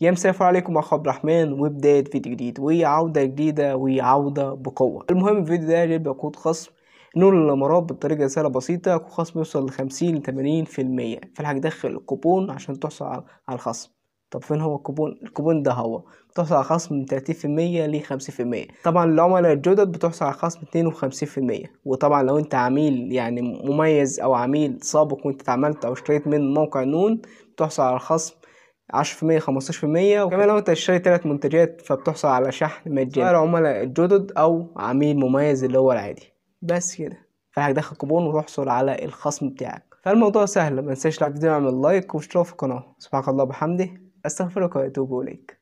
يا مسافر عليكم اخو عبد الرحمن وبداية فيديو جديد وعودة جديدة وعودة بقوة المهم الفيديو ده جايب كود خصم نور الامارات بالطريقة سهلة بسيطة كود خصم يوصل لخمسين لتمانين في المية فالحاج دخل الكوبون عشان تحصل على الخصم طب فين هو الكوبون الكوبون ده هو بتحصل على خصم من 30% ل 50% طبعا العملاء الجدد بتحصل على خصم 52% وطبعا لو انت عميل يعني مميز او عميل سابق وانت اتعاملت او اشتريت من موقع نون بتحصل على خصم 10% 15% وكمان لو انت اشتريت ثلاث منتجات فبتحصل على شحن مجاني سواء العملاء الجدد او عميل مميز اللي هو العادي بس كده فهتدخل كوبون وتحصل على الخصم بتاعك فالموضوع سهل ما تنساش لايك واشتراك في القناه سبحانك الله وبحمده استغفرك واتوب اليك